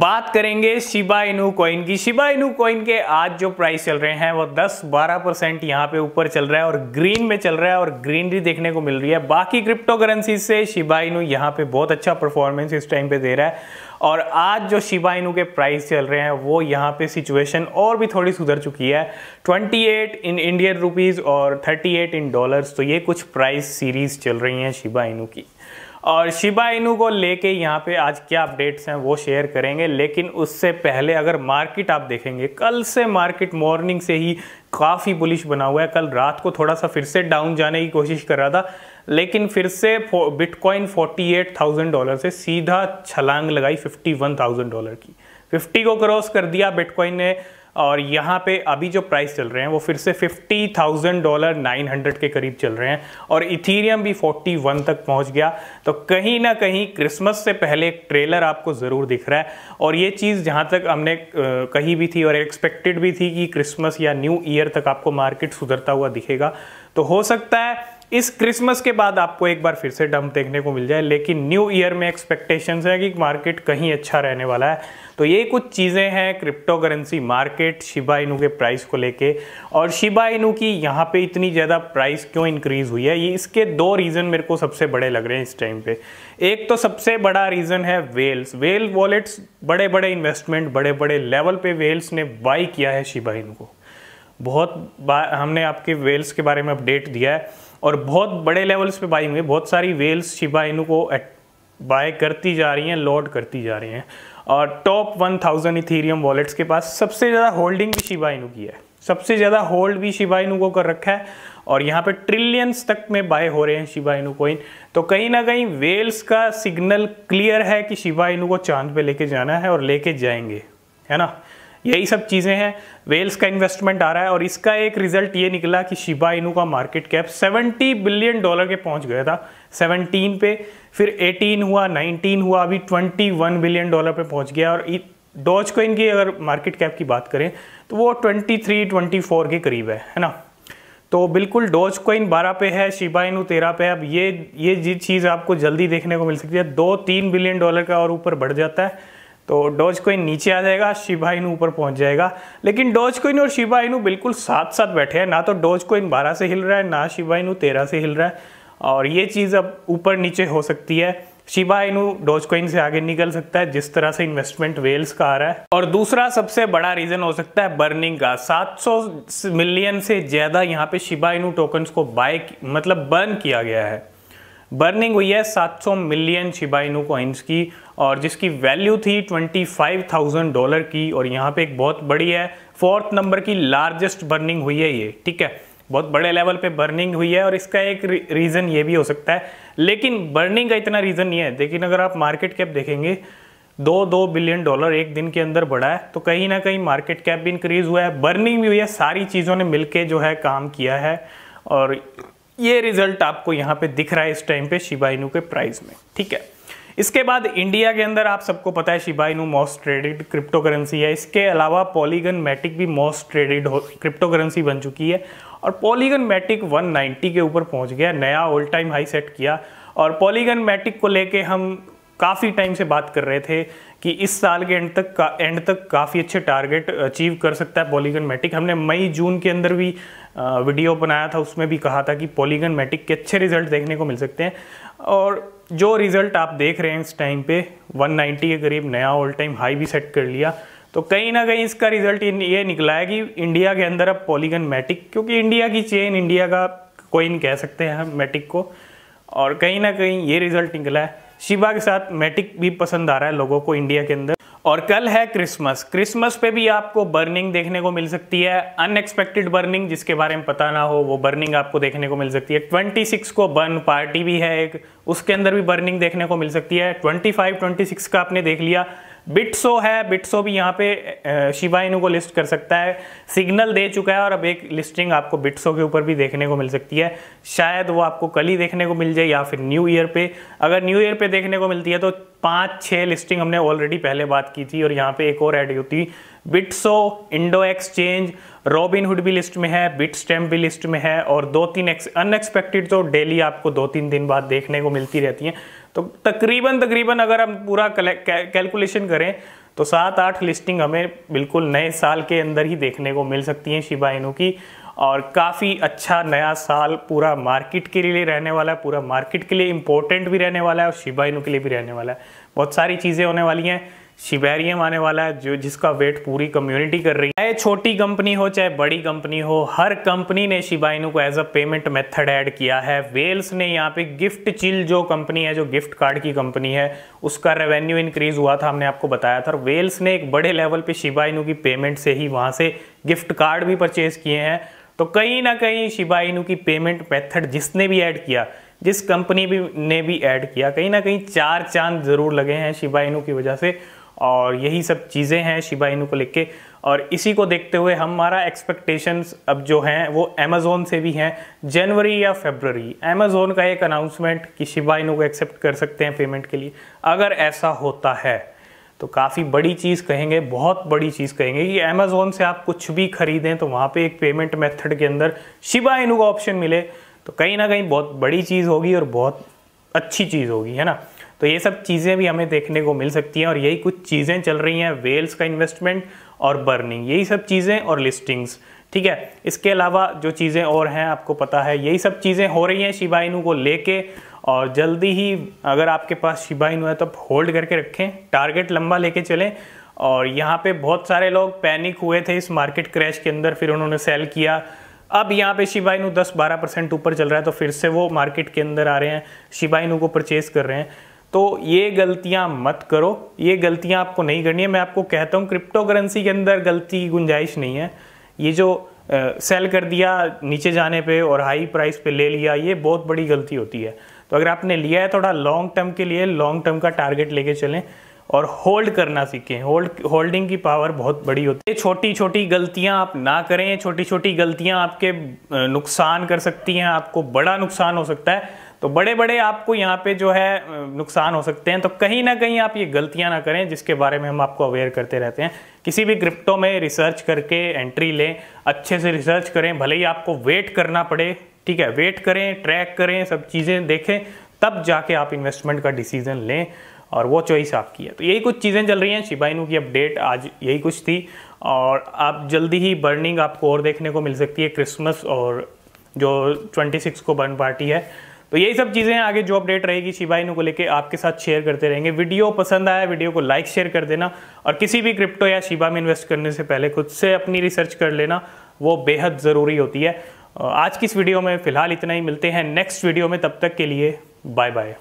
बात करेंगे Shiba Inu coin की शिबा इनू कॉइन के आज जो प्राइस चल रहे हैं वो 10-12 परसेंट यहाँ पे ऊपर चल रहा है और ग्रीन में चल रहा है और ग्रीनरी देखने को मिल रही है बाकी क्रिप्टो करेंसी से शिबा इनू यहाँ पे बहुत अच्छा परफॉर्मेंस इस टाइम पे दे रहा है और आज जो शिबा इनू के प्राइस चल रहे हैं वो यहाँ पे सिचुएशन और भी थोड़ी सुधर चुकी है ट्वेंटी इन इंडियन रुपीज़ और थर्टी इन डॉलर तो ये कुछ प्राइस सीरीज चल रही हैं शिबा इनू की और शिबा इनू को लेके यहाँ पे आज क्या अपडेट्स हैं वो शेयर करेंगे लेकिन उससे पहले अगर मार्केट आप देखेंगे कल से मार्केट मॉर्निंग से ही काफ़ी बुलिश बना हुआ है कल रात को थोड़ा सा फिर से डाउन जाने की कोशिश कर रहा था लेकिन फिर से बिटकॉइन 48,000 डॉलर से सीधा छलांग लगाई 51,000 डॉलर की 50 को क्रॉस कर दिया बिटकॉइन ने और यहाँ पे अभी जो प्राइस चल रहे हैं वो फिर से 50,000 डॉलर 900 के करीब चल रहे हैं और इथीरियम भी 41 तक पहुँच गया तो कहीं ना कहीं क्रिसमस से पहले एक ट्रेलर आपको ज़रूर दिख रहा है और ये चीज़ जहाँ तक हमने कही भी थी और एक्सपेक्टेड भी थी कि क्रिसमस या न्यू ईयर तक आपको मार्केट सुधरता हुआ दिखेगा तो हो सकता है इस क्रिसमस के बाद आपको एक बार फिर से डंप देखने को मिल जाए लेकिन न्यू ईयर में एक्सपेक्टेशन है कि मार्केट कहीं अच्छा रहने वाला है तो ये कुछ चीज़ें हैं crypto currency market Shiba Inu के प्राइस को लेके और शिबा इनू की यहाँ पे इतनी ज़्यादा प्राइस क्यों इंक्रीज़ हुई है ये इसके दो रीज़न मेरे को सबसे बड़े लग रहे हैं इस टाइम पे एक तो सबसे बड़ा रीज़न है वेल्स वेल वॉलेट्स बड़े बड़े इन्वेस्टमेंट बड़े बड़े लेवल पे वेल्स ने बाई किया है शिबा इनू को बहुत हमने आपके वेल्स के बारे में अपडेट दिया है और बहुत बड़े लेवल्स पे बाई है बहुत सारी वेल्स शिबा इनू को बाय करती जा रही हैं लॉड करती जा रही हैं और टॉप 1000 थाउजेंड इथीरियम वॉलेट्स के पास सबसे ज़्यादा होल्डिंग भी शिबा इनू की है सबसे ज़्यादा होल्ड भी शिबा इनू को कर रखा है और यहाँ पे ट्रिलियंस तक में बाय हो रहे हैं शिबा इनू कोइन तो कहीं ना कहीं वेल्स का सिग्नल क्लियर है कि शिबा इनू को चांद पे लेके जाना है और लेके जाएंगे है ना यही सब चीज़ें हैं वेल्स का इन्वेस्टमेंट आ रहा है और इसका एक रिजल्ट ये निकला कि शिबा इनू का मार्केट कैप 70 बिलियन डॉलर के पहुंच गया था 17 पे फिर 18 हुआ 19 हुआ अभी 21 बिलियन डॉलर पे पहुंच गया और डॉज को की अगर मार्केट कैप की बात करें तो वो 23 24 के करीब है है ना तो बिल्कुल डॉज कोइन बारह पे है शिबा इनू तेरह पे अब ये ये चीज़ आपको जल्दी देखने को मिल सकती है दो तीन बिलियन डॉलर का और ऊपर बढ़ जाता है तो डोज कोइन नीचे आ जाएगा शिबा इनू ऊपर पहुंच जाएगा लेकिन डोज कोइन और शिबा इनू बिल्कुल साथ साथ बैठे हैं ना तो डोज कोइन बारह से हिल रहा है ना शिबा इनू तेरह से हिल रहा है और ये चीज़ अब ऊपर नीचे हो सकती है शिबा इनू डोज कोइन से आगे निकल सकता है जिस तरह से इन्वेस्टमेंट वेल्स का आ रहा है और दूसरा सबसे बड़ा रीजन हो सकता है बर्निंग का सात मिलियन से ज़्यादा यहाँ पे शिबा इनू टोकन्स को बाय मतलब बर्न किया गया है बर्निंग हुई है 700 मिलियन शिबा इनू कॉइन्स की और जिसकी वैल्यू थी 25,000 डॉलर की और यहाँ पे एक बहुत बड़ी है फोर्थ नंबर की लार्जेस्ट बर्निंग हुई है ये ठीक है बहुत बड़े लेवल पे बर्निंग हुई है और इसका एक रीज़न ये भी हो सकता है लेकिन बर्निंग का इतना रीज़न नहीं है लेकिन अगर आप मार्केट कैप देखेंगे दो दो बिलियन डॉलर एक दिन के अंदर बढ़ा है तो कहीं ना कहीं मार्केट कैप भी इंक्रीज हुआ है बर्निंग भी हुई है सारी चीज़ों ने मिल जो है काम किया है और ये रिजल्ट आपको यहाँ पे दिख रहा है इस टाइम पे शिबाइनू के प्राइस में ठीक है इसके बाद इंडिया के अंदर आप सबको पता है Shiba Inu most traded crypto currency है इसके अलावा पॉलीगन मैटिक भी मोस्ट ट्रेडेड क्रिप्टो करेंसी बन चुकी है और पॉलीगन मैटिक 190 के ऊपर पहुंच गया नया ऑल टाइम हाई सेट किया और पॉलीगन मैटिक को लेके हम काफ़ी टाइम से बात कर रहे थे कि इस साल के एंड तक का एंड तक काफ़ी अच्छे टारगेट अचीव कर सकता है पॉलीगन मैटिक हमने मई जून के अंदर भी वीडियो बनाया था उसमें भी कहा था कि पॉलीगन मैटिक के अच्छे रिजल्ट देखने को मिल सकते हैं और जो रिज़ल्ट आप देख रहे हैं इस टाइम पे 190 के करीब नया ऑल टाइम हाई भी सेट कर लिया तो कहीं ना कहीं इसका रिजल्ट ये निकला है कि इंडिया के अंदर अब पॉलीगन मैटिक क्योंकि इंडिया की चेन इंडिया का कोइन कह सकते हैं हम मैटिक को और कहीं ना कहीं ये रिजल्ट निकला है शिबा के साथ मैटिक भी पसंद आ रहा है लोगों को इंडिया के अंदर और कल है क्रिसमस क्रिसमस पे भी आपको बर्निंग देखने को मिल सकती है अनएक्सपेक्टेड बर्निंग जिसके बारे में पता ना हो वो बर्निंग आपको देखने को मिल सकती है ट्वेंटी सिक्स को बर्न पार्टी भी है एक उसके अंदर भी बर्निंग देखने को मिल सकती है ट्वेंटी फाइव ट्वेंटी सिक्स का आपने देख लिया बिट्सो है बिट्सो भी यहाँ पे शिवा इनू को लिस्ट कर सकता है सिग्नल दे चुका है और अब एक लिस्टिंग आपको बिट्सो के ऊपर भी देखने को मिल सकती है शायद वो आपको कल ही देखने को मिल जाए या फिर न्यू ईयर पे अगर न्यू ईयर पे देखने को मिलती है तो पाँच छः लिस्टिंग हमने ऑलरेडी पहले बात की थी और यहाँ पे एक और एड होती बिट्सो इंडो एक्सचेंज रॉबिनहुड भी लिस्ट में है बिट स्टैम्प भी लिस्ट में है और दो तीन अनएक्सपेक्टेड तो डेली आपको दो तीन दिन बाद देखने को मिलती रहती हैं तो तकरीबन तकरीबन अगर हम पूरा कैलकुलेशन करें तो सात आठ लिस्टिंग हमें बिल्कुल नए साल के अंदर ही देखने को मिल सकती हैं शिबा इनू की और काफ़ी अच्छा नया साल पूरा मार्केट के लिए रहने वाला है पूरा मार्केट के लिए इम्पोर्टेंट भी रहने वाला है और शिबा इनू के लिए भी रहने वाला है बहुत सारी चीज़ें होने वाली हैं शिबेरियम आने वाला है जो जिसका वेट पूरी कम्युनिटी कर रही है चाहे छोटी कंपनी हो चाहे बड़ी कंपनी हो हर कंपनी ने शिबाइनू को as a payment method add किया है वेल्स ने यहाँ पे गिफ्ट चिल जो कंपनी है जो गिफ्ट कार्ड की कंपनी है उसका रेवेन्यू इंक्रीज हुआ था हमने आपको बताया था और वेल्स ने एक बड़े लेवल पे शिबाइनू की पेमेंट से ही वहाँ से गिफ्ट कार्ड भी परचेज किए हैं तो कहीं ना कहीं शिबाइनू की पेमेंट मेथड जिसने भी ऐड किया जिस कंपनी भी ने भी ऐड किया कहीं ना कहीं चार चांद जरूर लगे हैं शिबाइनू की वजह से और यही सब चीज़ें हैं शिबा इनू को लेके और इसी को देखते हुए हमारा एक्सपेक्टेशंस अब जो हैं वो अमेज़ोन से भी हैं जनवरी या फेबररी अमेज़ोन का एक अनाउंसमेंट कि शिबा इनू को एक्सेप्ट कर सकते हैं पेमेंट के लिए अगर ऐसा होता है तो काफ़ी बड़ी चीज़ कहेंगे बहुत बड़ी चीज़ कहेंगे कि अमेज़ोन से आप कुछ भी खरीदें तो वहाँ पर एक पेमेंट मेथड के अंदर शिबा इनू का ऑप्शन मिले तो कहीं ना कहीं बहुत बड़ी चीज़ होगी और बहुत अच्छी चीज़ होगी है ना तो ये सब चीज़ें भी हमें देखने को मिल सकती हैं और यही कुछ चीज़ें चल रही हैं वेल्स का इन्वेस्टमेंट और बर्निंग यही सब चीज़ें और लिस्टिंग्स ठीक है इसके अलावा जो चीज़ें और हैं आपको पता है यही सब चीज़ें हो रही हैं शिबाइनु को लेके और जल्दी ही अगर आपके पास शिबाइनु है तो होल्ड करके रखें टारगेट लंबा लेके चलें और यहाँ पे बहुत सारे लोग पैनिक हुए थे इस मार्केट क्रैश के अंदर फिर उन्होंने सेल किया अब यहाँ पे शिबाइनू 10-12 परसेंट ऊपर चल रहा है तो फिर से वो मार्केट के अंदर आ रहे हैं शिबाइनू को परचेज़ कर रहे हैं तो ये गलतियां मत करो ये गलतियां आपको नहीं करनी है मैं आपको कहता हूँ क्रिप्टो करेंसी के अंदर गलती की गुंजाइश नहीं है ये जो सेल कर दिया नीचे जाने पे और हाई प्राइस पे ले लिया ये बहुत बड़ी गलती होती है तो अगर आपने लिया है थोड़ा लॉन्ग टर्म के लिए लॉन्ग टर्म का टारगेट लेके चलें और होल्ड करना सीखें होल्ड होल्डिंग की पावर बहुत बड़ी होती है छोटी छोटी गलतियां आप ना करें छोटी छोटी गलतियां आपके नुकसान कर सकती हैं आपको बड़ा नुकसान हो सकता है तो बड़े बड़े आपको यहाँ पे जो है नुकसान हो सकते हैं तो कहीं ना कहीं आप ये गलतियाँ ना करें जिसके बारे में हम आपको अवेयर करते रहते हैं किसी भी क्रिप्टो में रिसर्च करके एंट्री लें अच्छे से रिसर्च करें भले ही आपको वेट करना पड़े ठीक है वेट करें ट्रैक करें सब चीज़ें देखें तब जाके आप इन्वेस्टमेंट का डिसीजन लें और वो चॉइस आपकी है तो यही कुछ चीज़ें चल रही हैं शिबाइनू की अपडेट आज यही कुछ थी और आप जल्दी ही बर्निंग आपको और देखने को मिल सकती है क्रिसमस और जो 26 को बर्न पार्टी है तो यही सब चीज़ें आगे जो अपडेट रहेगी शिबाइनू को लेकर आपके साथ शेयर करते रहेंगे वीडियो पसंद आया वीडियो को लाइक शेयर कर देना और किसी भी क्रिप्टो या शिबा में इन्वेस्ट करने से पहले खुद से अपनी रिसर्च कर लेना वो बेहद ज़रूरी होती है आज की इस वीडियो में फ़िलहाल इतना ही मिलते हैं नेक्स्ट वीडियो में तब तक के लिए बाय बाय